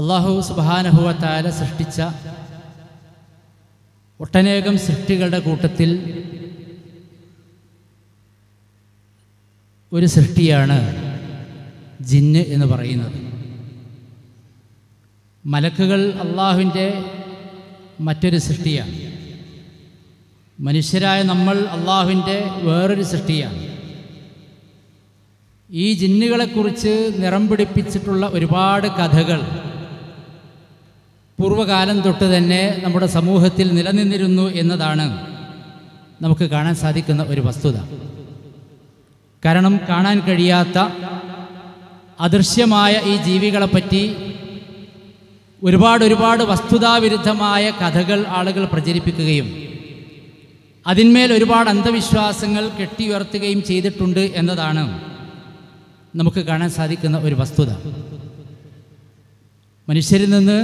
അള്ളാഹു സുബാനഹുവത്താല സൃഷ്ടിച്ച ഒട്ടനേകം സൃഷ്ടികളുടെ കൂട്ടത്തിൽ ഒരു സൃഷ്ടിയാണ് ജിന്ന് എന്ന് പറയുന്നത് മലക്കുകൾ അള്ളാഹുവിൻ്റെ മറ്റൊരു സൃഷ്ടിയാണ് മനുഷ്യരായ നമ്മൾ അള്ളാഹുവിൻ്റെ വേറൊരു സൃഷ്ടിയാണ് ഈ ജിന്നുകളെക്കുറിച്ച് നിറം പിടിപ്പിച്ചിട്ടുള്ള ഒരുപാട് കഥകൾ പൂർവ്വകാലം തൊട്ട് തന്നെ നമ്മുടെ സമൂഹത്തിൽ നിലനിന്നിരുന്നു എന്നതാണ് നമുക്ക് കാണാൻ സാധിക്കുന്ന ഒരു വസ്തുത കാരണം കാണാൻ കഴിയാത്ത അദൃശ്യമായ ഈ ജീവികളെപ്പറ്റി ഒരുപാട് ഒരുപാട് വസ്തുതാവിരുദ്ധമായ കഥകൾ ആളുകൾ പ്രചരിപ്പിക്കുകയും അതിന്മേൽ ഒരുപാട് അന്ധവിശ്വാസങ്ങൾ കെട്ടിയുയർത്തുകയും ചെയ്തിട്ടുണ്ട് എന്നതാണ് നമുക്ക് കാണാൻ സാധിക്കുന്ന ഒരു വസ്തുത മനുഷ്യരിൽ നിന്ന്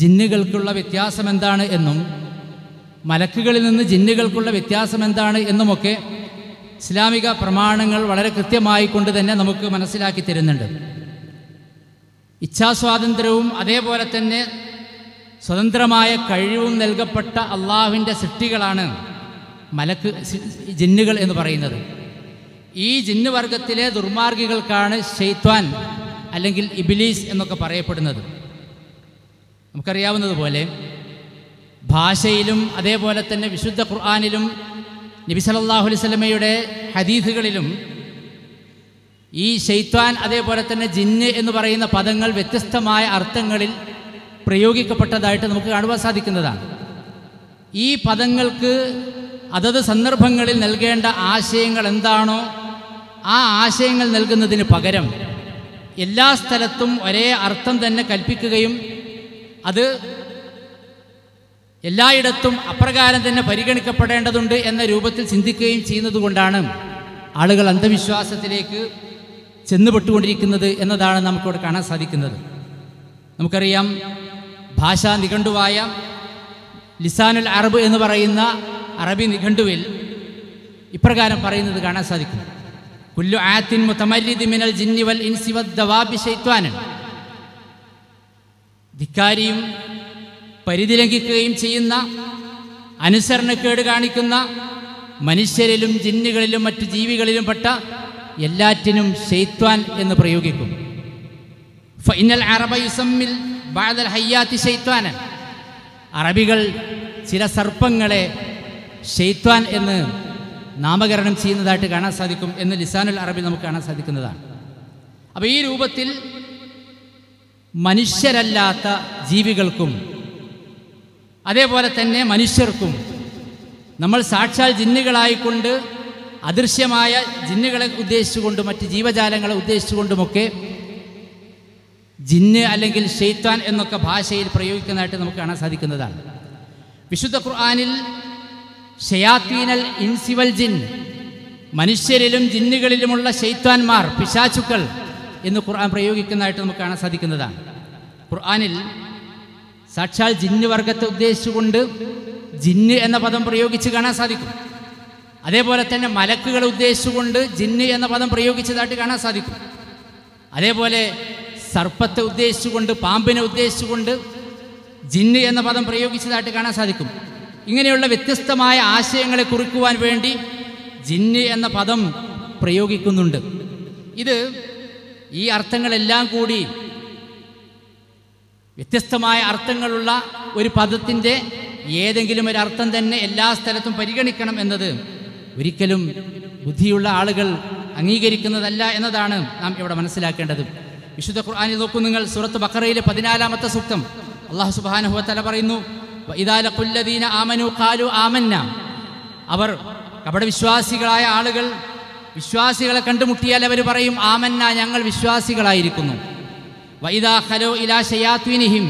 ജിന്നുകൾക്കുള്ള വ്യത്യാസം എന്താണ് എന്നും മലക്കുകളിൽ നിന്ന് ജിന്നുകൾക്കുള്ള വ്യത്യാസം എന്താണ് എന്നുമൊക്കെ ഇസ്ലാമിക പ്രമാണങ്ങൾ വളരെ കൃത്യമായി കൊണ്ട് തന്നെ നമുക്ക് മനസ്സിലാക്കി തരുന്നുണ്ട് ഇച്ഛാസ്വാതന്ത്ര്യവും അതേപോലെ തന്നെ സ്വതന്ത്രമായ കഴിവും നൽകപ്പെട്ട അള്ളാഹുവിൻ്റെ സൃഷ്ടികളാണ് മലക്ക് ജിന്നുകൾ എന്ന് പറയുന്നത് ഈ വർഗത്തിലെ ദുർമാർഗികൾക്കാണ് ഷെയ്ത്വാൻ അല്ലെങ്കിൽ ഇബിലീസ് എന്നൊക്കെ പറയപ്പെടുന്നത് നമുക്കറിയാവുന്നതുപോലെ ഭാഷയിലും അതേപോലെ തന്നെ വിശുദ്ധ ഖുർആാനിലും നബി സലല്ലാഹു അലൈവലമയുടെ ഹദീഥുകളിലും ഈ ഷെയ്ത്വാൻ അതേപോലെ തന്നെ ജിന്ന് എന്ന് പറയുന്ന പദങ്ങൾ വ്യത്യസ്തമായ അർത്ഥങ്ങളിൽ പ്രയോഗിക്കപ്പെട്ടതായിട്ട് നമുക്ക് കാണുവാൻ സാധിക്കുന്നതാണ് ഈ പദങ്ങൾക്ക് അതത് സന്ദർഭങ്ങളിൽ നൽകേണ്ട ആശയങ്ങൾ എന്താണോ ആ ആശയങ്ങൾ നൽകുന്നതിന് പകരം എല്ലാ സ്ഥലത്തും ഒരേ അർത്ഥം തന്നെ കൽപ്പിക്കുകയും അത് എല്ലായിടത്തും അപ്രകാരം തന്നെ പരിഗണിക്കപ്പെടേണ്ടതുണ്ട് എന്ന രൂപത്തിൽ ചിന്തിക്കുകയും ചെയ്യുന്നത് കൊണ്ടാണ് ആളുകൾ അന്ധവിശ്വാസത്തിലേക്ക് ചെന്നുപെട്ടുകൊണ്ടിരിക്കുന്നത് എന്നതാണ് നമുക്കിവിടെ കാണാൻ സാധിക്കുന്നത് നമുക്കറിയാം ഭാഷാ നിഘണ്ടുവായ ലിസാനുൽ അറബ് എന്ന് പറയുന്ന അറബി നിഘണ്ടുവിൽ ഇപ്രകാരം പറയുന്നത് കാണാൻ സാധിക്കും കുല്ലു ആത്തിൻ മുത്തമല്ലിദ് മിനൽ ജിന്നിവൽ ഇൻസിവദ് ദവാബി ശൈത്വാനൻ ധിക്കാരിയും പരിധി ലംഘിക്കുകയും ചെയ്യുന്ന അനുസരണക്കേട് കാണിക്കുന്ന മനുഷ്യരിലും ജിന്നുകളിലും മറ്റു ജീവികളിലും പെട്ട എല്ലാറ്റിനും ഷെയ്ത്വാൻ എന്ന് പ്രയോഗിക്കും ഫൈനൽ അറബ യുസമ്മിൽ ബാദൽ ഹയ്യാത്തി ഷെയ്ത്വാനൻ അറബികൾ ചില സർപ്പങ്ങളെ ഷെയ്ത്വാൻ എന്ന് നാമകരണം ചെയ്യുന്നതായിട്ട് കാണാൻ സാധിക്കും എന്ന് ലിസാനുൽ അറബി നമുക്ക് കാണാൻ സാധിക്കുന്നതാണ് അപ്പോൾ ഈ രൂപത്തിൽ മനുഷ്യരല്ലാത്ത ജീവികൾക്കും അതേപോലെ തന്നെ മനുഷ്യർക്കും നമ്മൾ സാക്ഷാൽ ജിന്നുകളായിക്കൊണ്ട് അദൃശ്യമായ ജിന്നുകളെ ഉദ്ദേശിച്ചുകൊണ്ടും മറ്റ് ജീവജാലങ്ങളെ ഉദ്ദേശിച്ചുകൊണ്ടുമൊക്കെ ജിന്ന് അല്ലെങ്കിൽ ഷെയ്ത്താൻ എന്നൊക്കെ ഭാഷയിൽ പ്രയോഗിക്കുന്നതായിട്ട് നമുക്ക് കാണാൻ സാധിക്കുന്നതാണ് വിശുദ്ധ ഖുർആാനിൽ ഷയാത്തീനൽ ഇൻസിവൽ ജിൻ മനുഷ്യരിലും ജിന്നുകളിലുമുള്ള ഷെയ്ത്താൻമാർ പിശാചുക്കൾ എന്ന് ഖുർആൻ പ്രയോഗിക്കുന്നതായിട്ട് നമുക്ക് കാണാൻ സാധിക്കുന്നതാണ് ഖുർആാനിൽ സാക്ഷാൽ ജിന്ന് വർഗത്തെ ഉദ്ദേശിച്ചുകൊണ്ട് ജിന്ന് എന്ന പദം പ്രയോഗിച്ച് കാണാൻ സാധിക്കും അതേപോലെ തന്നെ മലക്കുകളെ ഉദ്ദേശിച്ചുകൊണ്ട് ജിന്ന് എന്ന പദം പ്രയോഗിച്ചതായിട്ട് കാണാൻ സാധിക്കും അതേപോലെ സർപ്പത്തെ ഉദ്ദേശിച്ചുകൊണ്ട് പാമ്പിനെ ഉദ്ദേശിച്ചുകൊണ്ട് ജിന്ന് എന്ന പദം പ്രയോഗിച്ചതായിട്ട് കാണാൻ സാധിക്കും ഇങ്ങനെയുള്ള വ്യത്യസ്തമായ ആശയങ്ങളെ കുറിക്കുവാൻ വേണ്ടി ജിന്ന് എന്ന പദം പ്രയോഗിക്കുന്നുണ്ട് ഇത് ഈ അർത്ഥങ്ങളെല്ലാം കൂടി വ്യത്യസ്തമായ അർത്ഥങ്ങളുള്ള ഒരു പദത്തിൻ്റെ ഏതെങ്കിലും ഒരു അർത്ഥം തന്നെ എല്ലാ സ്ഥലത്തും പരിഗണിക്കണം എന്നത് ഒരിക്കലും ബുദ്ധിയുള്ള ആളുകൾ അംഗീകരിക്കുന്നതല്ല എന്നതാണ് നാം ഇവിടെ മനസ്സിലാക്കേണ്ടത് വിശുദ്ധ ഖുർആാനിൽ നോക്കൂ നിങ്ങൾ സുറത്ത് ബക്കറയിലെ പതിനാലാമത്തെ സൂക്തം അള്ളാഹു തല പറയുന്നു ഇതാലുല്ലദീന ആമനു കാലു ആമന്ന അവർ കപടവിശ്വാസികളായ ആളുകൾ വിശ്വാസികളെ കണ്ടുമുട്ടിയാൽ അവർ പറയും ആമന്ന ഞങ്ങൾ വിശ്വാസികളായിരിക്കുന്നു വൈദാ ഹലോ ഇലാ ഷയാത്വിനിഹിം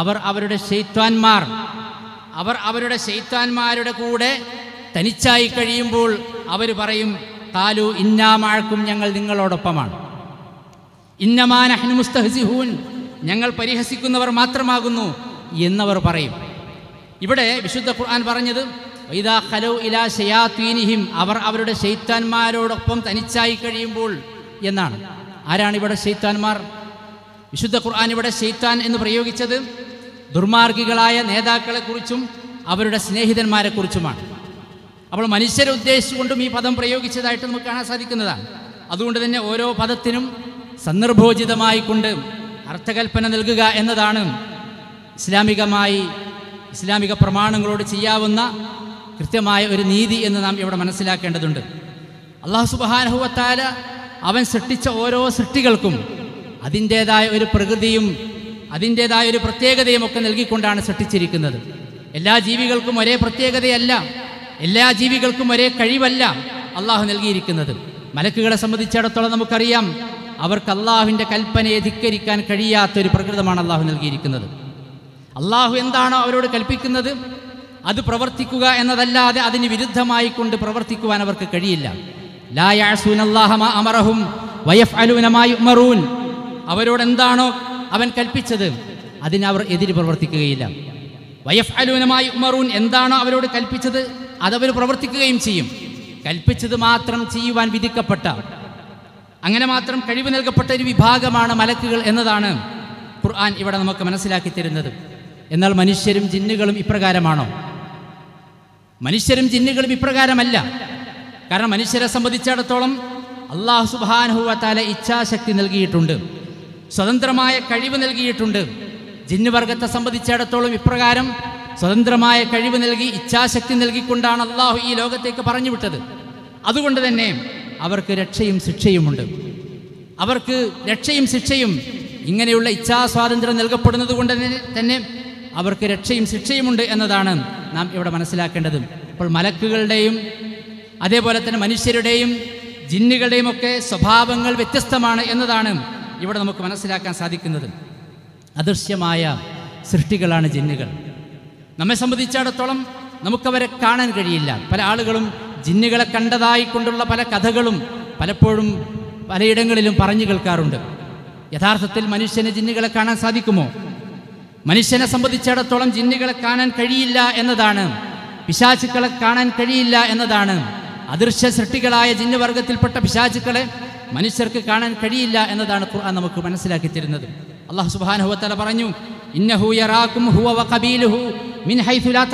അവർ അവരുടെ ഷെയ്ത്വാൻമാർ അവർ അവരുടെ ഷെയ്ത്താന്മാരുടെ കൂടെ തനിച്ചായി കഴിയുമ്പോൾ അവർ പറയും താലു ഇന്നാമാഴ്ക്കും ഞങ്ങൾ നിങ്ങളോടൊപ്പമാണ് ഇന്നമാൻ അഹ്നു മുസ്തഹസിഹൂൻ ഞങ്ങൾ പരിഹസിക്കുന്നവർ മാത്രമാകുന്നു എന്നവർ പറയും ഇവിടെ വിശുദ്ധ ഖുർആൻ പറഞ്ഞത് വൈദാ ഇലാ അവർ അവരുടെ ഷെയ്ത്താന്മാരോടൊപ്പം തനിച്ചായി കഴിയുമ്പോൾ എന്നാണ് ആരാണ് ഇവിടെ ഷെയ്ത്താന്മാർ വിശുദ്ധ ഖുർആൻ ഇവിടെ ഷെയ്ത്താൻ എന്ന് പ്രയോഗിച്ചത് ദുർമാർഗികളായ നേതാക്കളെക്കുറിച്ചും അവരുടെ സ്നേഹിതന്മാരെക്കുറിച്ചുമാണ് അപ്പോൾ മനുഷ്യരെ ഉദ്ദേശിച്ചുകൊണ്ടും ഈ പദം പ്രയോഗിച്ചതായിട്ട് നമുക്ക് കാണാൻ സാധിക്കുന്നതാണ് അതുകൊണ്ട് തന്നെ ഓരോ പദത്തിനും സന്ദർഭോചിതമായിക്കൊണ്ട് അർത്ഥകൽപ്പന നൽകുക എന്നതാണ് ഇസ്ലാമികമായി ഇസ്ലാമിക പ്രമാണങ്ങളോട് ചെയ്യാവുന്ന കൃത്യമായ ഒരു നീതി എന്ന് നാം ഇവിടെ മനസ്സിലാക്കേണ്ടതുണ്ട് അള്ളാഹു സുബാനഹുവത്താല അവൻ സൃഷ്ടിച്ച ഓരോ സൃഷ്ടികൾക്കും അതിൻ്റേതായ ഒരു പ്രകൃതിയും അതിൻ്റേതായ ഒരു പ്രത്യേകതയും ഒക്കെ നൽകിക്കൊണ്ടാണ് സൃഷ്ടിച്ചിരിക്കുന്നത് എല്ലാ ജീവികൾക്കും ഒരേ പ്രത്യേകതയല്ല എല്ലാ ജീവികൾക്കും ഒരേ കഴിവല്ല അള്ളാഹു നൽകിയിരിക്കുന്നത് മലക്കുകളെ സംബന്ധിച്ചിടത്തോളം നമുക്കറിയാം അവർക്ക് അള്ളാഹുവിൻ്റെ കൽപ്പനയെ ധിക്കരിക്കാൻ കഴിയാത്തൊരു പ്രകൃതമാണ് അള്ളാഹു നൽകിയിരിക്കുന്നത് അള്ളാഹു എന്താണോ അവരോട് കൽപ്പിക്കുന്നത് അത് പ്രവർത്തിക്കുക എന്നതല്ലാതെ അതിന് വിരുദ്ധമായി കൊണ്ട് പ്രവർത്തിക്കുവാൻ അവർക്ക് കഴിയില്ല അമറഹും അവരോട് എന്താണോ അവൻ കൽപ്പിച്ചത് അതിനവർ എതിര് പ്രവർത്തിക്കുകയില്ല വയഫ് അലൂനമായി ഉമറൂൻ എന്താണോ അവരോട് കൽപ്പിച്ചത് അതവർ പ്രവർത്തിക്കുകയും ചെയ്യും കൽപ്പിച്ചത് മാത്രം ചെയ്യുവാൻ വിധിക്കപ്പെട്ട അങ്ങനെ മാത്രം കഴിവ് നൽകപ്പെട്ട ഒരു വിഭാഗമാണ് മലക്കുകൾ എന്നതാണ് ഖുർആൻ ഇവിടെ നമുക്ക് മനസ്സിലാക്കി തരുന്നത് എന്നാൽ മനുഷ്യരും ജിന്നുകളും ഇപ്രകാരമാണോ മനുഷ്യരും ജിന്നുകളും ഇപ്രകാരമല്ല കാരണം മനുഷ്യരെ സംബന്ധിച്ചിടത്തോളം അള്ളാഹു സുബാനുഹുവത്താല ഇച്ഛാശക്തി നൽകിയിട്ടുണ്ട് സ്വതന്ത്രമായ കഴിവ് നൽകിയിട്ടുണ്ട് ജിന്നുവർഗത്തെ സംബന്ധിച്ചിടത്തോളം ഇപ്രകാരം സ്വതന്ത്രമായ കഴിവ് നൽകി ഇച്ഛാശക്തി നൽകിക്കൊണ്ടാണ് അള്ളാഹു ഈ ലോകത്തേക്ക് പറഞ്ഞു വിട്ടത് അതുകൊണ്ട് തന്നെ അവർക്ക് രക്ഷയും ശിക്ഷയുമുണ്ട് അവർക്ക് രക്ഷയും ശിക്ഷയും ഇങ്ങനെയുള്ള ഇച്ഛാസ്വാതന്ത്ര്യം നൽകപ്പെടുന്നത് കൊണ്ട് തന്നെ അവർക്ക് രക്ഷയും ശിക്ഷയുമുണ്ട് എന്നതാണ് നാം ഇവിടെ മനസ്സിലാക്കേണ്ടത് അപ്പോൾ മലക്കുകളുടെയും അതേപോലെ തന്നെ മനുഷ്യരുടെയും ജിന്നുകളുടെയും ഒക്കെ സ്വഭാവങ്ങൾ വ്യത്യസ്തമാണ് എന്നതാണ് ഇവിടെ നമുക്ക് മനസ്സിലാക്കാൻ സാധിക്കുന്നത് അദൃശ്യമായ സൃഷ്ടികളാണ് ജിന്നുകൾ നമ്മെ സംബന്ധിച്ചിടത്തോളം നമുക്കവരെ കാണാൻ കഴിയില്ല പല ആളുകളും ജിന്നുകളെ കണ്ടതായിക്കൊണ്ടുള്ള പല കഥകളും പലപ്പോഴും പലയിടങ്ങളിലും പറഞ്ഞു കേൾക്കാറുണ്ട് യഥാർത്ഥത്തിൽ മനുഷ്യന് ജിന്നുകളെ കാണാൻ സാധിക്കുമോ മനുഷ്യനെ സംബന്ധിച്ചിടത്തോളം ജിന്നുകളെ കാണാൻ കഴിയില്ല എന്നതാണ് പിശാചുക്കളെ കാണാൻ കഴിയില്ല എന്നതാണ് അദൃശ്യ സൃഷ്ടികളായ ജിന്നുവർഗത്തിൽപ്പെട്ട പിശാചുക്കളെ മനുഷ്യർക്ക് കാണാൻ കഴിയില്ല എന്നതാണ് ഖുർആൻ നമുക്ക് മനസ്സിലാക്കി തരുന്നത് അള്ളാഹു സുബാനുഹുവത്തല പറഞ്ഞു ഇന്നഹു ഹുവ വ മിൻ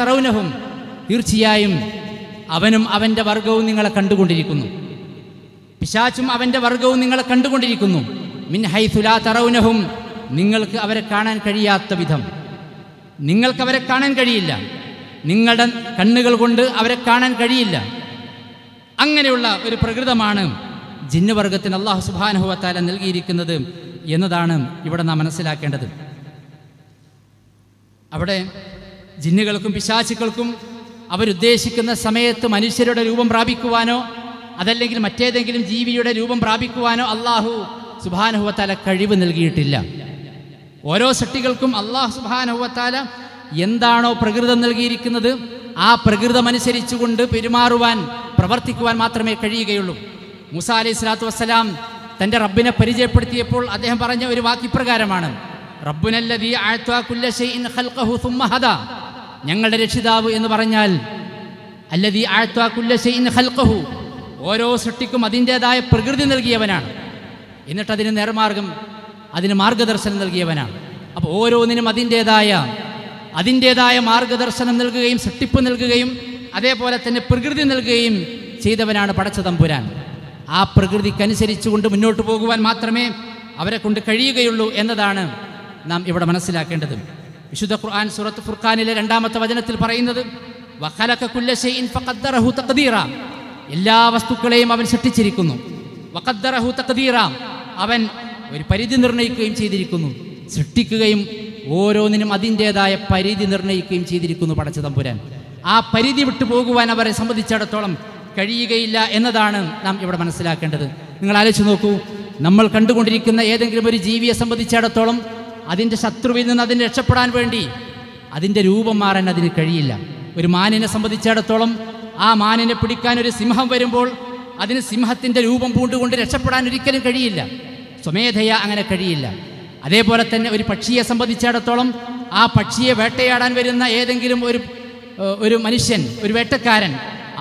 തറൗനഹും തീർച്ചയായും അവനും അവൻ്റെ വർഗവും നിങ്ങളെ കണ്ടുകൊണ്ടിരിക്കുന്നു പിശാച്ചും അവൻ്റെ വർഗവും നിങ്ങളെ കണ്ടുകൊണ്ടിരിക്കുന്നു മിൻ ഹൈഫുലാ തറൗനഹും നിങ്ങൾക്ക് അവരെ കാണാൻ കഴിയാത്ത വിധം നിങ്ങൾക്ക് അവരെ കാണാൻ കഴിയില്ല നിങ്ങളുടെ കണ്ണുകൾ കൊണ്ട് അവരെ കാണാൻ കഴിയില്ല അങ്ങനെയുള്ള ഒരു പ്രകൃതമാണ് ജിന്നുവർഗത്തിന് അള്ളാഹു സുബാനുഹുവത്താല നൽകിയിരിക്കുന്നത് എന്നതാണ് ഇവിടെ നാം മനസ്സിലാക്കേണ്ടത് അവിടെ ജിന്നുകൾക്കും പിശാചുക്കൾക്കും അവരുദ്ദേശിക്കുന്ന സമയത്ത് മനുഷ്യരുടെ രൂപം പ്രാപിക്കുവാനോ അതല്ലെങ്കിൽ മറ്റേതെങ്കിലും ജീവിയുടെ രൂപം പ്രാപിക്കുവാനോ അള്ളാഹു സുബാനുഹുവത്താല കഴിവ് നൽകിയിട്ടില്ല ഓരോ സൃഷ്ടികൾക്കും അള്ളാഹു സുബാനവത്താല എന്താണോ പ്രകൃതം നൽകിയിരിക്കുന്നത് ആ പ്രകൃതമനുസരിച്ചുകൊണ്ട് പെരുമാറുവാൻ പ്രവർത്തിക്കുവാൻ മാത്രമേ കഴിയുകയുള്ളൂ മുസ അലൈഹി സ്വലാത്തു വസ്സലാം തൻ്റെ റബ്ബിനെ പരിചയപ്പെടുത്തിയപ്പോൾ അദ്ദേഹം പറഞ്ഞ ഒരു വാക്യപ്രകാരമാണ് ഞങ്ങളുടെ രക്ഷിതാവ് എന്ന് പറഞ്ഞാൽ അല്ലതി ഹൽഖഹു ഓരോ സൃഷ്ടിക്കും അതിൻ്റേതായ പ്രകൃതി നൽകിയവനാണ് എന്നിട്ടതിന് നേർമാർഗം അതിന് മാർഗദർശനം നൽകിയവനാണ് അപ്പോൾ ഓരോന്നിനും അതിൻ്റേതായ അതിൻ്റേതായ മാർഗദർശനം നൽകുകയും സൃഷ്ടിപ്പ് നൽകുകയും അതേപോലെ തന്നെ പ്രകൃതി നൽകുകയും ചെയ്തവനാണ് പടച്ച തമ്പുരാൻ ആ പ്രകൃതിക്കനുസരിച്ചുകൊണ്ട് മുന്നോട്ട് പോകുവാൻ മാത്രമേ അവരെ കൊണ്ട് കഴിയുകയുള്ളൂ എന്നതാണ് നാം ഇവിടെ മനസ്സിലാക്കേണ്ടത് വിശുദ്ധ ഖുർആൻ സുറത്ത് ഫുർഖാനിലെ രണ്ടാമത്തെ വചനത്തിൽ പറയുന്നത് എല്ലാ വസ്തുക്കളെയും അവൻ സൃഷ്ടിച്ചിരിക്കുന്നു അവൻ ഒരു പരിധി നിർണ്ണയിക്കുകയും ചെയ്തിരിക്കുന്നു സൃഷ്ടിക്കുകയും ഓരോന്നിനും അതിൻ്റെതായ പരിധി നിർണ്ണയിക്കുകയും ചെയ്തിരിക്കുന്നു പടച്ച തമ്പുരാൻ ആ പരിധി വിട്ടു പോകുവാൻ അവരെ സംബന്ധിച്ചിടത്തോളം കഴിയുകയില്ല എന്നതാണ് നാം ഇവിടെ മനസ്സിലാക്കേണ്ടത് നിങ്ങൾ ആലോചിച്ച് നോക്കൂ നമ്മൾ കണ്ടുകൊണ്ടിരിക്കുന്ന ഏതെങ്കിലും ഒരു ജീവിയെ സംബന്ധിച്ചിടത്തോളം അതിൻ്റെ ശത്രുവിൽ നിന്ന് അതിനെ രക്ഷപ്പെടാൻ വേണ്ടി അതിൻ്റെ രൂപം മാറാൻ അതിന് കഴിയില്ല ഒരു മാനിനെ സംബന്ധിച്ചിടത്തോളം ആ മാനിനെ പിടിക്കാൻ ഒരു സിംഹം വരുമ്പോൾ അതിന് സിംഹത്തിൻ്റെ രൂപം പൂണ്ടുകൊണ്ട് രക്ഷപ്പെടാൻ ഒരിക്കലും കഴിയില്ല സ്വമേധയാ അങ്ങനെ കഴിയില്ല അതേപോലെ തന്നെ ഒരു പക്ഷിയെ സംബന്ധിച്ചിടത്തോളം ആ പക്ഷിയെ വേട്ടയാടാൻ വരുന്ന ഏതെങ്കിലും ഒരു ഒരു മനുഷ്യൻ ഒരു വേട്ടക്കാരൻ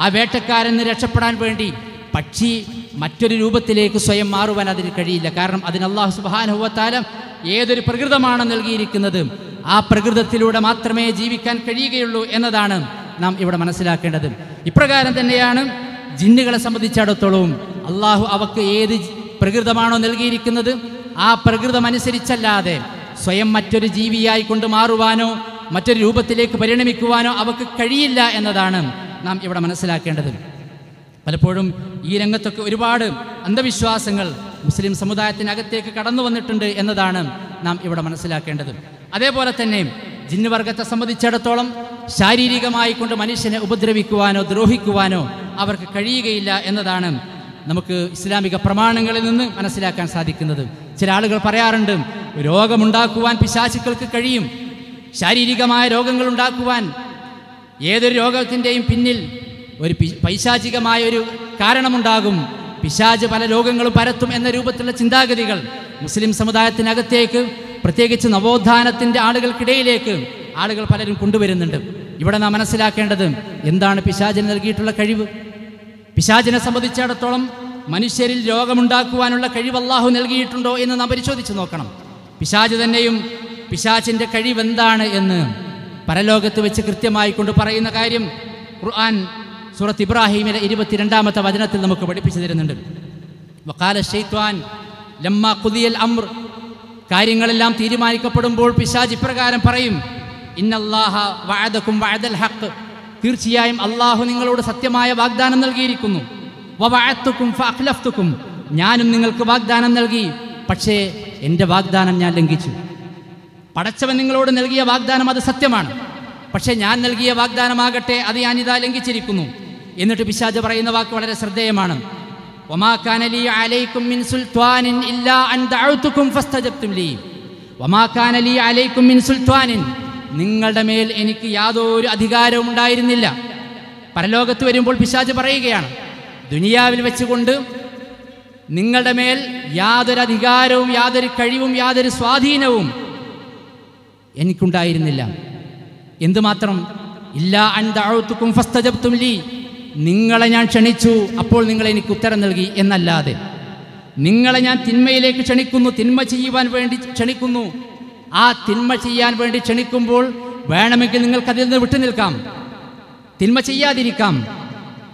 ആ വേട്ടക്കാരന് രക്ഷപ്പെടാൻ വേണ്ടി പക്ഷി മറ്റൊരു രൂപത്തിലേക്ക് സ്വയം മാറുവാൻ അതിന് കഴിയില്ല കാരണം അതിന് അള്ളാഹു സുബാനുഭവത്താലം ഏതൊരു പ്രകൃതമാണ് നൽകിയിരിക്കുന്നത് ആ പ്രകൃതത്തിലൂടെ മാത്രമേ ജീവിക്കാൻ കഴിയുകയുള്ളൂ എന്നതാണ് നാം ഇവിടെ മനസ്സിലാക്കേണ്ടത് ഇപ്രകാരം തന്നെയാണ് ജിന്നുകളെ സംബന്ധിച്ചിടത്തോളവും അള്ളാഹു അവക്ക് ഏത് പ്രകൃതമാണോ നൽകിയിരിക്കുന്നത് ആ പ്രകൃതമനുസരിച്ചല്ലാതെ സ്വയം മറ്റൊരു ജീവിയായി കൊണ്ട് മാറുവാനോ മറ്റൊരു രൂപത്തിലേക്ക് പരിണമിക്കുവാനോ അവക്ക് കഴിയില്ല എന്നതാണ് നാം ഇവിടെ മനസ്സിലാക്കേണ്ടത് പലപ്പോഴും ഈ രംഗത്തൊക്കെ ഒരുപാട് അന്ധവിശ്വാസങ്ങൾ മുസ്ലിം സമുദായത്തിനകത്തേക്ക് കടന്നു വന്നിട്ടുണ്ട് എന്നതാണ് നാം ഇവിടെ മനസ്സിലാക്കേണ്ടത് അതേപോലെ തന്നെ ജിന്നുവർഗത്തെ സംബന്ധിച്ചിടത്തോളം ശാരീരികമായി കൊണ്ട് മനുഷ്യനെ ഉപദ്രവിക്കുവാനോ ദ്രോഹിക്കുവാനോ അവർക്ക് കഴിയുകയില്ല എന്നതാണ് നമുക്ക് ഇസ്ലാമിക പ്രമാണങ്ങളിൽ നിന്ന് മനസ്സിലാക്കാൻ സാധിക്കുന്നത് ചില ആളുകൾ പറയാറുണ്ട് രോഗമുണ്ടാക്കുവാൻ പിശാചുക്കൾക്ക് കഴിയും ശാരീരികമായ രോഗങ്ങൾ ഉണ്ടാക്കുവാൻ ഏതൊരു രോഗത്തിൻ്റെയും പിന്നിൽ ഒരു പൈശാചികമായ ഒരു കാരണമുണ്ടാകും പിശാജ് പല രോഗങ്ങളും പരത്തും എന്ന രൂപത്തിലുള്ള ചിന്താഗതികൾ മുസ്ലിം സമുദായത്തിനകത്തേക്ക് പ്രത്യേകിച്ച് നവോത്ഥാനത്തിൻ്റെ ആളുകൾക്കിടയിലേക്ക് ആളുകൾ പലരും കൊണ്ടുവരുന്നുണ്ട് ഇവിടെ നാം മനസ്സിലാക്കേണ്ടത് എന്താണ് പിശാജിന് നൽകിയിട്ടുള്ള കഴിവ് പിശാചിനെ സംബന്ധിച്ചിടത്തോളം മനുഷ്യരിൽ രോഗമുണ്ടാക്കുവാനുള്ള കഴിവ് അള്ളാഹു നൽകിയിട്ടുണ്ടോ എന്ന് നാം പരിശോധിച്ച് നോക്കണം പിശാജ് തന്നെയും പിശാചിൻ്റെ കഴിവെന്താണ് എന്ന് പരലോകത്ത് വെച്ച് കൃത്യമായി കൊണ്ട് പറയുന്ന കാര്യം ഖുർആൻ സൂറത്ത് ഇബ്രാഹിമിലെ ഇരുപത്തിരണ്ടാമത്തെ വചനത്തിൽ നമുക്ക് പഠിപ്പിച്ചു തരുന്നുണ്ട് വക്കാല ഷെയ്ത്വാൻ ലമ്മ കുതിയൽ അമർ കാര്യങ്ങളെല്ലാം തീരുമാനിക്കപ്പെടുമ്പോൾ പിശാജ് ഇപ്രകാരം പറയും ഇന്നല്ലാഹ വാഴതക്കും വാഴതൽ ഹക്ക് തീർച്ചയായും അള്ളാഹു നിങ്ങളോട് സത്യമായ വാഗ്ദാനം നൽകിയിരിക്കുന്നു വവാഴത്തുക്കും ഫഅഖ്ലഫ്തുക്കും ഞാനും നിങ്ങൾക്ക് വാഗ്ദാനം നൽകി പക്ഷേ എൻ്റെ വാഗ്ദാനം ഞാൻ ലംഘിച്ചു പടച്ചവൻ നിങ്ങളോട് നൽകിയ വാഗ്ദാനം അത് സത്യമാണ് പക്ഷേ ഞാൻ നൽകിയ വാഗ്ദാനമാകട്ടെ അത് ഞാനിതാ ലംഘിച്ചിരിക്കുന്നു എന്നിട്ട് പിശാജ് പറയുന്ന വാക്ക് വളരെ ശ്രദ്ധേയമാണ് നിങ്ങളുടെ മേൽ എനിക്ക് യാതൊരു അധികാരവും ഉണ്ടായിരുന്നില്ല പരലോകത്ത് വരുമ്പോൾ പിശാജ് പറയുകയാണ് ദുനിയാവിൽ വെച്ചുകൊണ്ട് നിങ്ങളുടെ മേൽ യാതൊരു അധികാരവും യാതൊരു കഴിവും യാതൊരു സ്വാധീനവും എനിക്കുണ്ടായിരുന്നില്ല എന്തുമാത്രം ഇല്ല അൻതാഴുത്തുക്കും ഫസ്തജപ്തും ലീ നിങ്ങളെ ഞാൻ ക്ഷണിച്ചു അപ്പോൾ നിങ്ങൾ എനിക്ക് ഉത്തരം നൽകി എന്നല്ലാതെ നിങ്ങളെ ഞാൻ തിന്മയിലേക്ക് ക്ഷണിക്കുന്നു തിന്മ ചെയ്യുവാൻ വേണ്ടി ക്ഷണിക്കുന്നു ആ തിന്മ ചെയ്യാൻ വേണ്ടി ക്ഷണിക്കുമ്പോൾ വേണമെങ്കിൽ നിങ്ങൾക്കതിൽ നിന്ന് വിട്ടുനിൽക്കാം തിന്മ ചെയ്യാതിരിക്കാം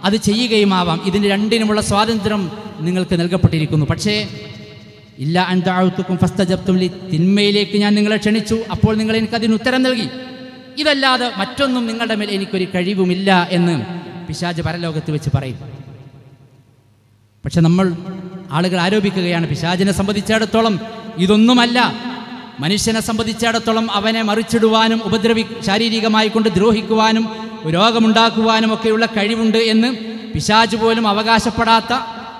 അത് ചെയ്യുകയും ആവാം ഇതിന് രണ്ടിനുമുള്ള സ്വാതന്ത്ര്യം നിങ്ങൾക്ക് നൽകപ്പെട്ടിരിക്കുന്നു പക്ഷേ ഇല്ല അൻതാഴ്ത്തുക്കും ഫസ്തജപ്തുള്ളി തിന്മയിലേക്ക് ഞാൻ നിങ്ങളെ ക്ഷണിച്ചു അപ്പോൾ നിങ്ങൾ എനിക്ക് അതിന് ഉത്തരം നൽകി ഇതല്ലാതെ മറ്റൊന്നും നിങ്ങളുടെ മേൽ എനിക്കൊരു കഴിവുമില്ല എന്ന് പിശാജ് പരലോകത്ത് വെച്ച് പറയും പക്ഷെ നമ്മൾ ആളുകൾ ആരോപിക്കുകയാണ് പിശാജിനെ സംബന്ധിച്ചിടത്തോളം ഇതൊന്നുമല്ല മനുഷ്യനെ സംബന്ധിച്ചിടത്തോളം അവനെ മറിച്ചിടുവാനും ഉപദ്രവി ശാരീരികമായി കൊണ്ട് ദ്രോഹിക്കുവാനും രോഗമുണ്ടാക്കുവാനും ഒക്കെയുള്ള കഴിവുണ്ട് എന്ന് പിശാജ് പോലും അവകാശപ്പെടാത്ത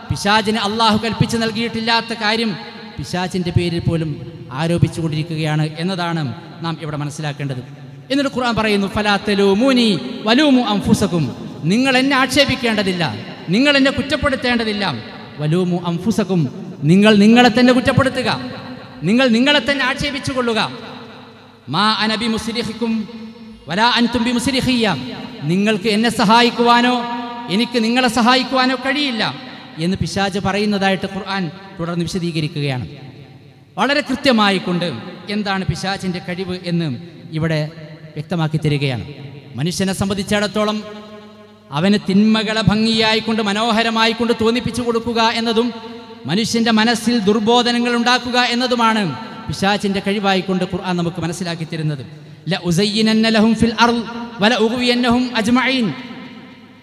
പിശാജിന് അള്ളാഹു കൽപ്പിച്ച് നൽകിയിട്ടില്ലാത്ത കാര്യം പിശാജിൻ്റെ പേരിൽ പോലും ആരോപിച്ചു കൊണ്ടിരിക്കുകയാണ് എന്നതാണ് നാം ഇവിടെ മനസ്സിലാക്കേണ്ടത് എന്നിട്ട് ഖുർആൻ പറയുന്നു ഫലാത്തലു മൂനി വലൂമു അംഫുസക്കും നിങ്ങൾ എന്നെ ആക്ഷേപിക്കേണ്ടതില്ല നിങ്ങൾ എന്നെ കുറ്റപ്പെടുത്തേണ്ടതില്ല വലൂമു അംഫുസക്കും നിങ്ങൾ നിങ്ങളെ തന്നെ കുറ്റപ്പെടുത്തുക നിങ്ങൾ നിങ്ങളെ തന്നെ ആക്ഷേപിച്ചു കൊള്ളുക മാ അനബി മുസ്ലിഹിക്കും വലാ അൻതുംബി മുസ്ലിഹിയ നിങ്ങൾക്ക് എന്നെ സഹായിക്കുവാനോ എനിക്ക് നിങ്ങളെ സഹായിക്കുവാനോ കഴിയില്ല എന്ന് പിശാജ് പറയുന്നതായിട്ട് ഖുർആൻ തുടർന്ന് വിശദീകരിക്കുകയാണ് വളരെ കൃത്യമായിക്കൊണ്ട് എന്താണ് പിശാചിൻ്റെ കഴിവ് എന്ന് ഇവിടെ വ്യക്തമാക്കി തരികയാണ് മനുഷ്യനെ സംബന്ധിച്ചിടത്തോളം അവന് തിന്മകളെ ഭംഗിയായിക്കൊണ്ട് മനോഹരമായിക്കൊണ്ട് തോന്നിപ്പിച്ചു കൊടുക്കുക എന്നതും മനുഷ്യൻ്റെ മനസ്സിൽ ദുർബോധനങ്ങൾ ഉണ്ടാക്കുക എന്നതുമാണ് പിശാചിൻ്റെ കഴിവായിക്കൊണ്ട് ഖുർആൻ നമുക്ക് മനസ്സിലാക്കി തരുന്നത്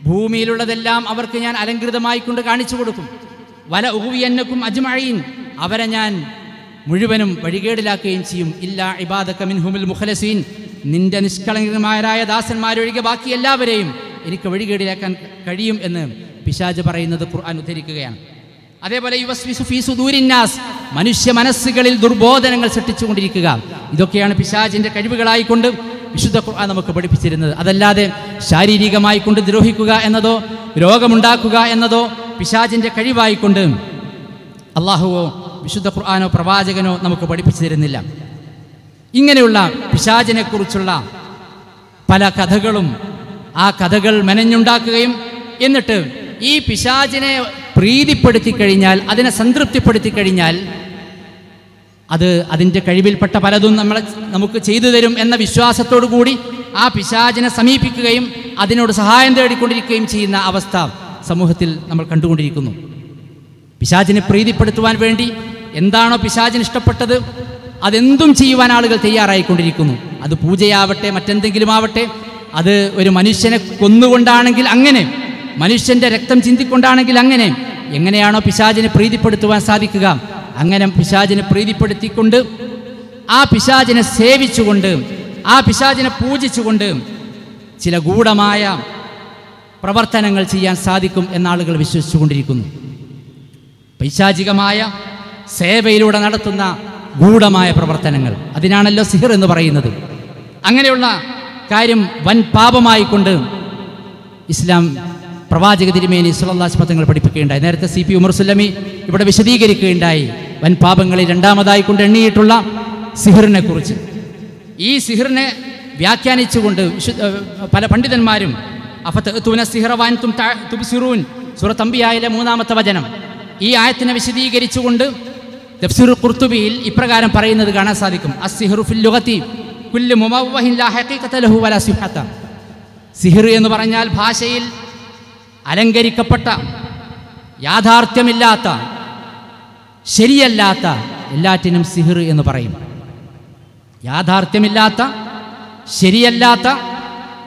ഭൂമിയിലുള്ളതെല്ലാം അവർക്ക് ഞാൻ അലങ്കൃതമായി കൊണ്ട് കാണിച്ചു കൊടുക്കും വല ഉഹുവിയന്നക്കും അജ്മഴീൻ അവരെ ഞാൻ മുഴുവനും വഴികേടിലാക്കുകയും ചെയ്യും ഇല്ലാ ഇബാദക്ക മിൻഹുമിൽ മുഖലസീൻ നിന്റെ നിഷ്കളങ്കമാരായ ദാസന്മാരൊഴികെ ബാക്കി എല്ലാവരെയും എനിക്ക് വഴികേടിലാക്കാൻ കഴിയും എന്ന് പിശാജ് പറയുന്നത് ഖുർആൻ ഉദ്ധരിക്കുകയാണ് അതേപോലെ മനുഷ്യ മനസ്സുകളിൽ ദുർബോധനങ്ങൾ സൃഷ്ടിച്ചുകൊണ്ടിരിക്കുക ഇതൊക്കെയാണ് കഴിവുകളായി കഴിവുകളായിക്കൊണ്ട് വിശുദ്ധ ഖുർആൻ നമുക്ക് പഠിപ്പിച്ചിരുന്നത് അതല്ലാതെ ശാരീരികമായി കൊണ്ട് ദ്രോഹിക്കുക എന്നതോ രോഗമുണ്ടാക്കുക എന്നതോ പിശാചിൻ്റെ കഴിവായിക്കൊണ്ട് അള്ളാഹുവോ വിശുദ്ധ ഖുർആാനോ പ്രവാചകനോ നമുക്ക് പഠിപ്പിച്ചു തരുന്നില്ല ഇങ്ങനെയുള്ള പിശാചിനെക്കുറിച്ചുള്ള പല കഥകളും ആ കഥകൾ മെനഞ്ഞുണ്ടാക്കുകയും എന്നിട്ട് ഈ പിശാചിനെ പ്രീതിപ്പെടുത്തി കഴിഞ്ഞാൽ അതിനെ സംതൃപ്തിപ്പെടുത്തി കഴിഞ്ഞാൽ അത് അതിൻ്റെ കഴിവിൽപ്പെട്ട പലതും നമ്മളെ നമുക്ക് ചെയ്തു തരും എന്ന വിശ്വാസത്തോടു കൂടി ആ പിശാചിനെ സമീപിക്കുകയും അതിനോട് സഹായം തേടിക്കൊണ്ടിരിക്കുകയും ചെയ്യുന്ന അവസ്ഥ സമൂഹത്തിൽ നമ്മൾ കണ്ടുകൊണ്ടിരിക്കുന്നു പിശാചിനെ പ്രീതിപ്പെടുത്തുവാൻ വേണ്ടി എന്താണോ പിശാചിന് ഇഷ്ടപ്പെട്ടത് അതെന്തും ചെയ്യുവാൻ ആളുകൾ തയ്യാറായിക്കൊണ്ടിരിക്കുന്നു അത് പൂജയാവട്ടെ മറ്റെന്തെങ്കിലും ആവട്ടെ അത് ഒരു മനുഷ്യനെ കൊന്നുകൊണ്ടാണെങ്കിൽ അങ്ങനെ മനുഷ്യന്റെ രക്തം ചിന്തിക്കൊണ്ടാണെങ്കിൽ അങ്ങനെ എങ്ങനെയാണോ പിശാചിനെ പ്രീതിപ്പെടുത്തുവാൻ സാധിക്കുക അങ്ങനെ പിശാചിനെ പ്രീതിപ്പെടുത്തിക്കൊണ്ട് ആ പിശാചിനെ സേവിച്ചുകൊണ്ട് ആ പിശാചിനെ പൂജിച്ചുകൊണ്ട് ചില ഗൂഢമായ പ്രവർത്തനങ്ങൾ ചെയ്യാൻ സാധിക്കും എന്നാളുകൾ വിശ്വസിച്ചുകൊണ്ടിരിക്കുന്നു പൈശാചികമായ സേവയിലൂടെ നടത്തുന്ന ഗൂഢമായ പ്രവർത്തനങ്ങൾ അതിനാണല്ലോ സിഹിർ എന്ന് പറയുന്നത് അങ്ങനെയുള്ള കാര്യം വൻ പാപമായിക്കൊണ്ട് ഇസ്ലാം പ്രവാചക തിരുമേനി സുലല്ലാസ്മത്തങ്ങൾ പഠിപ്പിക്കുകയുണ്ടായി നേരത്തെ സി പി ഉമർ സുല്ലമി ഇവിടെ വിശദീകരിക്കുകയുണ്ടായി വൻ പാപങ്ങളിൽ രണ്ടാമതായി കൊണ്ട് എണ്ണിയിട്ടുള്ള സിഹിറിനെ കുറിച്ച് ഈ സിഹിറിനെ വ്യാഖ്യാനിച്ചുകൊണ്ട് പല പണ്ഡിതന്മാരും അഫത്തുന സിഹിറവാൻ തും തുബ്സിറൂൻ സുറത്തമ്പിയായിലെ മൂന്നാമത്തെ വചനം ഈ ആയത്തിനെ വിശദീകരിച്ചുകൊണ്ട് തഫ്സീർ കുർത്തുബിയിൽ ഇപ്രകാരം പറയുന്നത് കാണാൻ സാധിക്കും അസിഹിറു ഫിൽ കുല്ലു മുമവഹിൻ ഹഖീഖത ലഹു വലാ സിഹിർ എന്ന് പറഞ്ഞാൽ ഭാഷയിൽ അലങ്കരിക്കപ്പെട്ട യാഥാർത്ഥ്യമില്ലാത്ത ശരിയല്ലാത്ത എല്ലാറ്റിനും സിഹിർ എന്ന് പറയും യാഥാർത്ഥ്യമില്ലാത്ത ശരിയല്ലാത്ത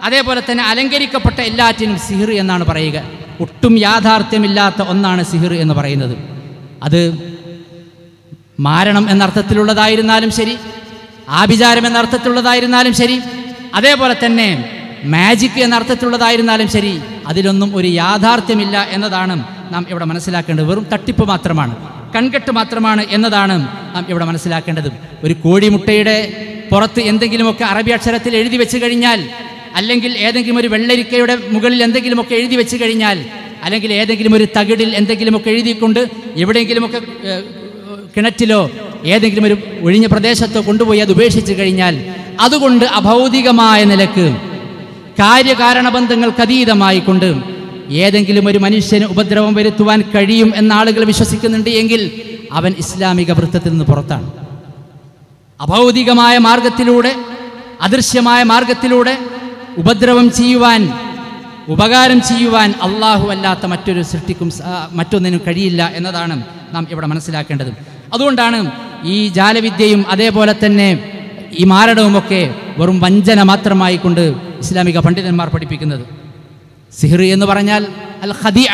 അതേപോലെ തന്നെ അലങ്കരിക്കപ്പെട്ട എല്ലാറ്റിനും സിഹിർ എന്നാണ് പറയുക ഒട്ടും യാഥാർത്ഥ്യമില്ലാത്ത ഒന്നാണ് സിഹിർ എന്ന് പറയുന്നത് അത് മാരണം എന്നർത്ഥത്തിലുള്ളതായിരുന്നാലും ശരി ആഭിചാരം എന്നർത്ഥത്തിലുള്ളതായിരുന്നാലും ശരി അതേപോലെ തന്നെ മാജിക് എന്ന അർത്ഥത്തിലുള്ളതായിരുന്നാലും ശരി അതിലൊന്നും ഒരു യാഥാർത്ഥ്യമില്ല എന്നതാണ് നാം ഇവിടെ മനസ്സിലാക്കേണ്ടത് വെറും തട്ടിപ്പ് മാത്രമാണ് കൺകെട്ട് മാത്രമാണ് എന്നതാണ് നാം ഇവിടെ മനസ്സിലാക്കേണ്ടത് ഒരു കോഴിമുട്ടയുടെ പുറത്ത് എന്തെങ്കിലുമൊക്കെ അറബി അക്ഷരത്തിൽ എഴുതി വെച്ച് കഴിഞ്ഞാൽ അല്ലെങ്കിൽ ഏതെങ്കിലും ഒരു വെള്ളരിക്കയുടെ മുകളിൽ എന്തെങ്കിലുമൊക്കെ എഴുതി വെച്ച് കഴിഞ്ഞാൽ അല്ലെങ്കിൽ ഏതെങ്കിലും ഒരു തകിടിൽ എന്തെങ്കിലുമൊക്കെ എഴുതിക്കൊണ്ട് എവിടെയെങ്കിലുമൊക്കെ കിണറ്റിലോ ഏതെങ്കിലും ഒരു ഒഴിഞ്ഞ പ്രദേശത്തോ കൊണ്ടുപോയി അത് ഉപേക്ഷിച്ച് കഴിഞ്ഞാൽ അതുകൊണ്ട് അഭൗതികമായ നിലക്ക് കാര്യകാരണ അതീതമായി കൊണ്ട് ഏതെങ്കിലും ഒരു മനുഷ്യന് ഉപദ്രവം വരുത്തുവാൻ കഴിയും എന്ന ആളുകൾ വിശ്വസിക്കുന്നുണ്ട് എങ്കിൽ അവൻ ഇസ്ലാമിക വൃത്തത്തിൽ നിന്ന് പുറത്താണ് അഭൗതികമായ മാർഗത്തിലൂടെ അദൃശ്യമായ മാർഗത്തിലൂടെ ഉപദ്രവം ചെയ്യുവാൻ ഉപകാരം ചെയ്യുവാൻ അള്ളാഹു അല്ലാത്ത മറ്റൊരു സൃഷ്ടിക്കും മറ്റൊന്നിനും കഴിയില്ല എന്നതാണ് നാം ഇവിടെ മനസ്സിലാക്കേണ്ടത് അതുകൊണ്ടാണ് ഈ ജാലവിദ്യയും അതേപോലെ തന്നെ ഈ മാരടവുമൊക്കെ വെറും വഞ്ചന മാത്രമായി കൊണ്ട് ഇസ്ലാമിക പണ്ഡിതന്മാർ പഠിപ്പിക്കുന്നത് സിഹിർ എന്ന് പറഞ്ഞാൽ അൽ ഖദിയ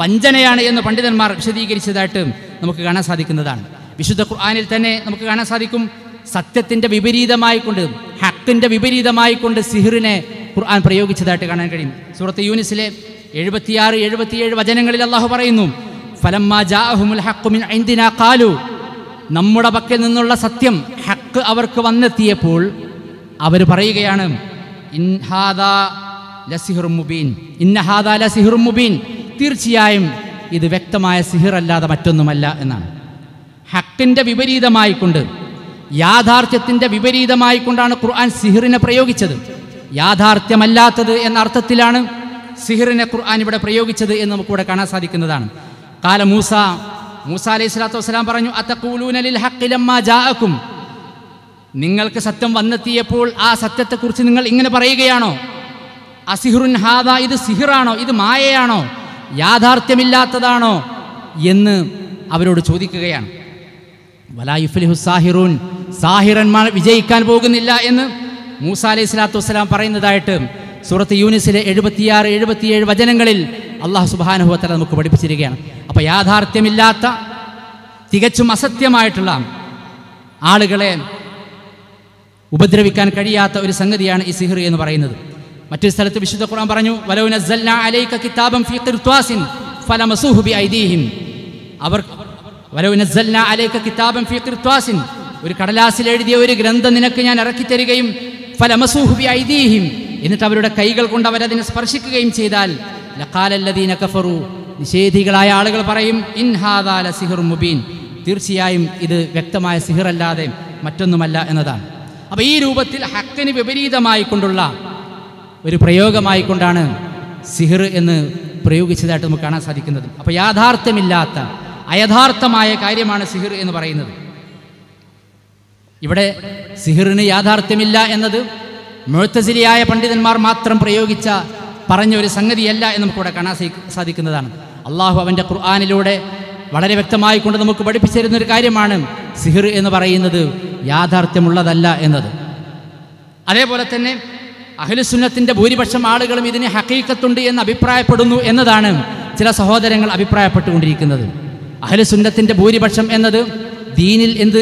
വഞ്ചനയാണ് എന്ന് പണ്ഡിതന്മാർ വിശദീകരിച്ചതായിട്ട് നമുക്ക് കാണാൻ സാധിക്കുന്നതാണ് വിശുദ്ധ ഖുർആാനിൽ തന്നെ നമുക്ക് കാണാൻ സാധിക്കും സത്യത്തിൻ്റെ കൊണ്ട് ഹക്കിൻ്റെ കൊണ്ട് സിഹിറിനെ ഖുർആൻ പ്രയോഗിച്ചതായിട്ട് കാണാൻ കഴിയും സൂറത്ത് യൂനിസിലെ എഴുപത്തിയാറ് എഴുപത്തിയേഴ് വചനങ്ങളിൽ അള്ളാഹു പറയുന്നു കാലു നമ്മുടെ പക്കൽ നിന്നുള്ള സത്യം ഹക്ക് അവർക്ക് വന്നെത്തിയപ്പോൾ അവർ പറയുകയാണ് മുബീൻ മുബീൻ തീർച്ചയായും ഇത് വ്യക്തമായ സിഹിർ അല്ലാതെ മറ്റൊന്നുമല്ല എന്നാണ് ഹക്കിൻ്റെ വിപരീതമായിക്കൊണ്ട് യാഥാർത്ഥ്യത്തിൻ്റെ വിപരീതമായിക്കൊണ്ടാണ് ഖുർആൻ സിഹിറിനെ പ്രയോഗിച്ചത് യാഥാർത്ഥ്യമല്ലാത്തത് എന്ന അർത്ഥത്തിലാണ് സിഹിറിനെ ഖുർആൻ ഇവിടെ പ്രയോഗിച്ചത് എന്ന് നമുക്കിവിടെ കാണാൻ സാധിക്കുന്നതാണ് കാല മൂസ മൂസ അലൈഹി സ്വലാത്തു വസ്സലാം പറഞ്ഞു അത്തക്കൂലൂനലിൽ ഹക്കിലമ്മ ജാഅക്കും നിങ്ങൾക്ക് സത്യം വന്നെത്തിയപ്പോൾ ആ സത്യത്തെക്കുറിച്ച് നിങ്ങൾ ഇങ്ങനെ പറയുകയാണോ അസിഹുറുൻ ഹാദ ഇത് സിഹിറാണോ ഇത് മായയാണോ യാഥാർത്ഥ്യമില്ലാത്തതാണോ എന്ന് അവരോട് ചോദിക്കുകയാണ് വലായുഫ്ലിഹു സാഹിറൂൻ സാഹിറന്മാർ വിജയിക്കാൻ പോകുന്നില്ല എന്ന് മൂസ അലൈഹി സ്വലാത്തു വസ്സലാം പറയുന്നതായിട്ട് സൂറത്ത് യൂനിസിലെ എഴുപത്തിയാറ് എഴുപത്തിയേഴ് വചനങ്ങളിൽ അള്ളാഹു സുബാനുഭവത്തല നമുക്ക് പഠിപ്പിച്ചിരിക്കുകയാണ് അപ്പോൾ യാഥാർത്ഥ്യമില്ലാത്ത തികച്ചും അസത്യമായിട്ടുള്ള ആളുകളെ ഉപദ്രവിക്കാൻ കഴിയാത്ത ഒരു സംഗതിയാണ് ഈ സിഹിർ എന്ന് പറയുന്നത് മറ്റൊരു സ്ഥലത്ത് വിശുദ്ധ ഖുർആൻ പറഞ്ഞു കിതാബം ഫീ ഫലമസൂഹു അവർ അലൈക ഫീ ഒരു കടലാസിൽ എഴുതിയ ഒരു ഗ്രന്ഥം നിനക്ക് ഞാൻ ഇറക്കി തരികയും ഫലമസൂഹു ഐതീഹിം എന്നിട്ട് അവരുടെ കൈകൾ കൊണ്ട് അവരതിനെ സ്പർശിക്കുകയും ചെയ്താൽ ലഖാലല്ലദീന കഫറു നിഷേധികളായ ആളുകൾ പറയും ഇൻഹാദാല സിഹിർ മുബീൻ തീർച്ചയായും ഇത് വ്യക്തമായ സിഹിറല്ലാതെ മറ്റൊന്നുമല്ല എന്നതാണ് അപ്പോൾ ഈ രൂപത്തിൽ ഹക്കിന് വിപരീതമായിക്കൊണ്ടുള്ള ഒരു പ്രയോഗമായിക്കൊണ്ടാണ് സിഹിർ എന്ന് പ്രയോഗിച്ചതായിട്ട് നമുക്ക് കാണാൻ സാധിക്കുന്നത് അപ്പോൾ യാഥാർത്ഥ്യമില്ലാത്ത അയഥാർത്ഥമായ കാര്യമാണ് സിഹിർ എന്ന് പറയുന്നത് ഇവിടെ സിഹിറിന് യാഥാർത്ഥ്യമില്ല എന്നത് മുഴത്തസിലിയായ പണ്ഡിതന്മാർ മാത്രം പ്രയോഗിച്ച പറഞ്ഞ ഒരു സംഗതിയല്ല എന്ന് നമുക്കിവിടെ കാണാൻ സാധിക്കുന്നതാണ് അള്ളാഹു അവൻ്റെ ഖുർആാനിലൂടെ വളരെ വ്യക്തമായി നമുക്ക് പഠിപ്പിച്ചിരുന്നൊരു ഒരു കാര്യമാണ് സിഹിർ എന്ന് പറയുന്നത് യാഥാർത്ഥ്യമുള്ളതല്ല എന്നത് അതേപോലെ തന്നെ അഖിലുസുന്നത്തിൻ്റെ ഭൂരിപക്ഷം ആളുകളും ഇതിന് ഹക്കീക്കത്തുണ്ട് എന്ന് അഭിപ്രായപ്പെടുന്നു എന്നതാണ് ചില സഹോദരങ്ങൾ അഭിപ്രായപ്പെട്ടുകൊണ്ടിരിക്കുന്നത് അഖിലുസുന്നത്തിൻ്റെ ഭൂരിപക്ഷം എന്നത് ദീനിൽ എന്ത്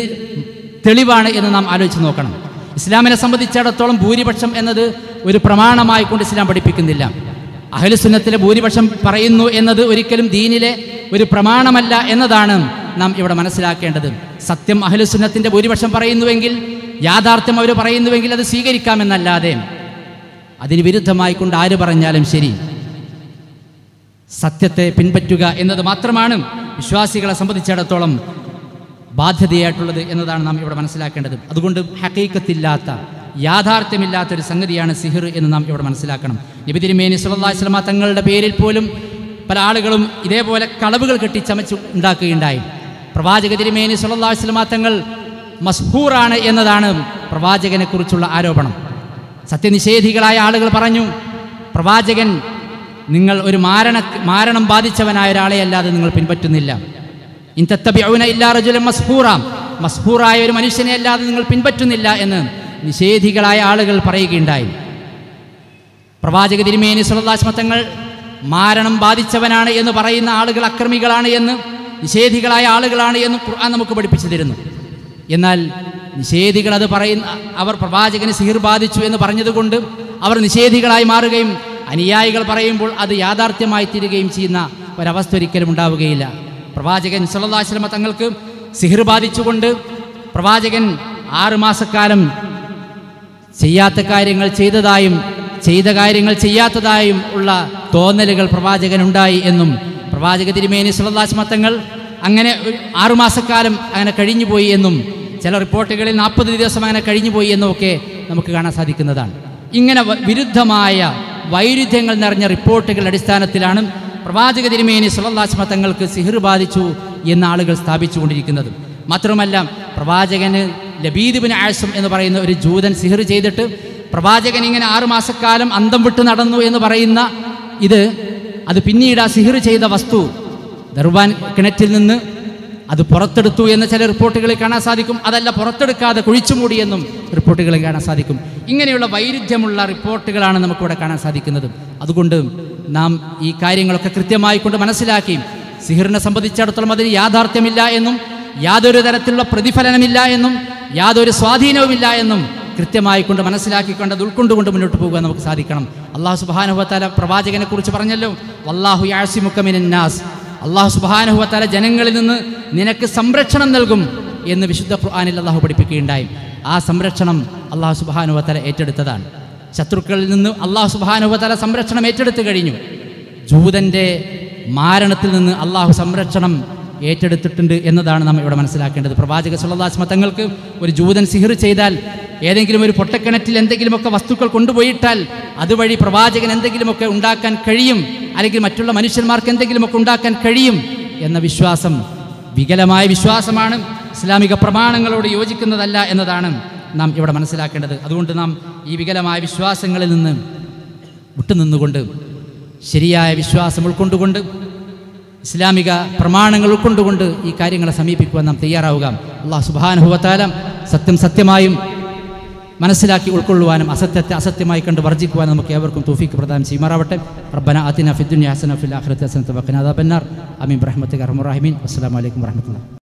തെളിവാണ് എന്ന് നാം ആലോചിച്ച് നോക്കണം ഇസ്ലാമിനെ സംബന്ധിച്ചിടത്തോളം ഭൂരിപക്ഷം എന്നത് ഒരു പ്രമാണമായി കൊണ്ട് ഇസ്ലാം പഠിപ്പിക്കുന്നില്ല അഹലുസുന്നത്തിലെ ഭൂരിപക്ഷം പറയുന്നു എന്നത് ഒരിക്കലും ദീനിലെ ഒരു പ്രമാണമല്ല എന്നതാണ് നാം ഇവിടെ മനസ്സിലാക്കേണ്ടത് സത്യം അഹലുസുന്നത്തിൻ്റെ ഭൂരിപക്ഷം പറയുന്നുവെങ്കിൽ യാഥാർത്ഥ്യം അവർ പറയുന്നുവെങ്കിൽ അത് സ്വീകരിക്കാമെന്നല്ലാതെ അതിന് വിരുദ്ധമായിക്കൊണ്ട് ആര് പറഞ്ഞാലും ശരി സത്യത്തെ പിൻപറ്റുക എന്നത് മാത്രമാണ് വിശ്വാസികളെ സംബന്ധിച്ചിടത്തോളം ബാധ്യതയായിട്ടുള്ളത് എന്നതാണ് നാം ഇവിടെ മനസ്സിലാക്കേണ്ടത് അതുകൊണ്ട് ഹക്കീക്കത്തില്ലാത്ത യാഥാർത്ഥ്യമില്ലാത്ത ഒരു സംഗതിയാണ് സിഹിർ എന്ന് നാം ഇവിടെ മനസ്സിലാക്കണം നബി തിരുമേനി സുല്ലാ സ്വലമ തങ്ങളുടെ പേരിൽ പോലും പല ആളുകളും ഇതേപോലെ കളവുകൾ കെട്ടി ചമച്ച് ഉണ്ടാക്കുകയുണ്ടായി പ്രവാചക തിരുമേനി സുല്ലാ തങ്ങൾ മസ്ഹൂറാണ് എന്നതാണ് പ്രവാചകനെക്കുറിച്ചുള്ള ആരോപണം സത്യനിഷേധികളായ ആളുകൾ പറഞ്ഞു പ്രവാചകൻ നിങ്ങൾ ഒരു മാരണ മാരണം ബാധിച്ചവനായ ഒരാളെ അല്ലാതെ നിങ്ങൾ പിൻപറ്റുന്നില്ല ഇൻതത്തബിഅന ഇല്ലാ റജുലം മസ്ഹൂറാം മസ്ഹൂറായ ഒരു മനുഷ്യനെ അല്ലാതെ നിങ്ങൾ പിൻപറ്റുന്നില്ല എന്ന് നിഷേധികളായ ആളുകൾ പറയുകയുണ്ടായി പ്രവാചക തിരുമേനി സുലദാശ്മത്തങ്ങൾ മാരണം ബാധിച്ചവനാണ് എന്ന് പറയുന്ന ആളുകൾ അക്രമികളാണ് എന്ന് നിഷേധികളായ ആളുകളാണ് എന്ന് ഖുർആൻ നമുക്ക് പഠിപ്പിച്ചു തരുന്നു എന്നാൽ നിഷേധികൾ അത് പറയുന്ന അവർ പ്രവാചകന് സിഹിർ ബാധിച്ചു എന്ന് പറഞ്ഞതുകൊണ്ട് അവർ നിഷേധികളായി മാറുകയും അനുയായികൾ പറയുമ്പോൾ അത് യാഥാർത്ഥ്യമായി തീരുകയും ചെയ്യുന്ന ഒരവസ്ഥ ഒരിക്കലും ഉണ്ടാവുകയില്ല പ്രവാചകൻ സുലതാശ്രമ തങ്ങൾക്ക് സിഹിർ ബാധിച്ചുകൊണ്ട് പ്രവാചകൻ ആറുമാസക്കാലം ചെയ്യാത്ത കാര്യങ്ങൾ ചെയ്തതായും ചെയ്ത കാര്യങ്ങൾ ചെയ്യാത്തതായും ഉള്ള തോന്നലുകൾ പ്രവാചകനുണ്ടായി എന്നും പ്രവാചക തിരുമേനി സുലല്ലാസ് തങ്ങൾ അങ്ങനെ ആറുമാസക്കാലം അങ്ങനെ കഴിഞ്ഞുപോയി എന്നും ചില റിപ്പോർട്ടുകളിൽ നാൽപ്പത് ദിവസം അങ്ങനെ കഴിഞ്ഞുപോയി എന്നുമൊക്കെ നമുക്ക് കാണാൻ സാധിക്കുന്നതാണ് ഇങ്ങനെ വിരുദ്ധമായ വൈരുദ്ധ്യങ്ങൾ നിറഞ്ഞ റിപ്പോർട്ടുകളുടെ അടിസ്ഥാനത്തിലാണ് പ്രവാചക തിരുമേനി സുലല്ലാസ് തങ്ങൾക്ക് സിഹിർ ബാധിച്ചു എന്ന ആളുകൾ സ്ഥാപിച്ചുകൊണ്ടിരിക്കുന്നത് മാത്രമല്ല പ്രവാചകന് ലബീദിബിൻ ആഴ്സം എന്ന് പറയുന്ന ഒരു ജൂതൻ സിഹിർ ചെയ്തിട്ട് പ്രവാചകൻ ഇങ്ങനെ ആറുമാസക്കാലം അന്തം വിട്ട് നടന്നു എന്ന് പറയുന്ന ഇത് അത് പിന്നീട് ആ സിഹിർ ചെയ്ത വസ്തു ദർബാൻ കിണറ്റിൽ നിന്ന് അത് പുറത്തെടുത്തു എന്ന ചില റിപ്പോർട്ടുകളിൽ കാണാൻ സാധിക്കും അതല്ല പുറത്തെടുക്കാതെ കുഴിച്ചുമൂടി എന്നും റിപ്പോർട്ടുകളിൽ കാണാൻ സാധിക്കും ഇങ്ങനെയുള്ള വൈരുദ്ധ്യമുള്ള റിപ്പോർട്ടുകളാണ് നമുക്കിവിടെ കാണാൻ സാധിക്കുന്നത് അതുകൊണ്ട് നാം ഈ കാര്യങ്ങളൊക്കെ കൃത്യമായി കൊണ്ട് മനസ്സിലാക്കി സിഹിറിനെ സംബന്ധിച്ചിടത്തോളം അതിന് യാഥാർത്ഥ്യമില്ല എന്നും യാതൊരു തരത്തിലുള്ള പ്രതിഫലനമില്ല എന്നും യാതൊരു സ്വാധീനവുമില്ല എന്നും കൃത്യമായി കൊണ്ട് മനസ്സിലാക്കിക്കൊണ്ട് അത് ഉൾക്കൊണ്ടുകൊണ്ട് മുന്നോട്ട് പോകാൻ നമുക്ക് സാധിക്കണം അള്ളാഹു സുബാനുഹത്താല പ്രവാചകനെ കുറിച്ച് പറഞ്ഞല്ലോ അള്ളാഹു മുക്കമിനാസ് അള്ളാഹു സുബാനുഹത്താല ജനങ്ങളിൽ നിന്ന് നിനക്ക് സംരക്ഷണം നൽകും എന്ന് വിശുദ്ധ ഖുർആാനിൽ അള്ളാഹു പഠിപ്പിക്കുകയുണ്ടായി ആ സംരക്ഷണം അള്ളാഹു സുബാനുഹത്താല ഏറ്റെടുത്തതാണ് ശത്രുക്കളിൽ നിന്ന് അള്ളാഹു സുബാനുഹത്താല സംരക്ഷണം ഏറ്റെടുത്തു കഴിഞ്ഞു ജൂതന്റെ മാരണത്തിൽ നിന്ന് അള്ളാഹു സംരക്ഷണം ഏറ്റെടുത്തിട്ടുണ്ട് എന്നതാണ് നമ്മൾ ഇവിടെ മനസ്സിലാക്കേണ്ടത് പ്രവാചക സുല്ലാസ്മ തങ്ങൾക്ക് ഒരു ജൂതൻ സിഹിർ ചെയ്താൽ ഏതെങ്കിലും ഒരു പൊട്ടക്കിണറ്റിൽ എന്തെങ്കിലുമൊക്കെ വസ്തുക്കൾ കൊണ്ടുപോയിട്ടാൽ അതുവഴി പ്രവാചകൻ എന്തെങ്കിലുമൊക്കെ ഉണ്ടാക്കാൻ കഴിയും അല്ലെങ്കിൽ മറ്റുള്ള മനുഷ്യന്മാർക്ക് എന്തെങ്കിലുമൊക്കെ ഉണ്ടാക്കാൻ കഴിയും എന്ന വിശ്വാസം വികലമായ വിശ്വാസമാണ് ഇസ്ലാമിക പ്രമാണങ്ങളോട് യോജിക്കുന്നതല്ല എന്നതാണ് നാം ഇവിടെ മനസ്സിലാക്കേണ്ടത് അതുകൊണ്ട് നാം ഈ വികലമായ വിശ്വാസങ്ങളിൽ നിന്ന് വിട്ടുനിന്നുകൊണ്ട് ശരിയായ വിശ്വാസം ഉൾക്കൊണ്ടുകൊണ്ട് ഇസ്ലാമിക പ്രമാണങ്ങൾ ഉൾക്കൊണ്ടുകൊണ്ട് ഈ കാര്യങ്ങളെ സമീപിക്കുവാൻ നാം തയ്യാറാവുക അള്ളാഹ് സുബാനുഭവത്താലം സത്യം സത്യമായും മനസ്സിലാക്കി ഉൾക്കൊള്ളുവാനും അസത്യത്തെ അസത്യമായി കണ്ട് വർജിക്കുവാനും നമുക്ക് ഏവർക്കും തോഫിക്ക് പ്രദാനം ചെയ്യുമാറാവട്ടെ റബ്ബന അതിന ഫിദ്ദുൻ ഹസന അഫിൽ ആഖിറത്തി ഹസന തബഖന അദാബന്നാർ അമീൻ റഹ്മത്തുക റഹ്മുറഹിമീൻ അസ്സലാമു അലൈക്കും വറഹ്മത്തുള്ളാഹി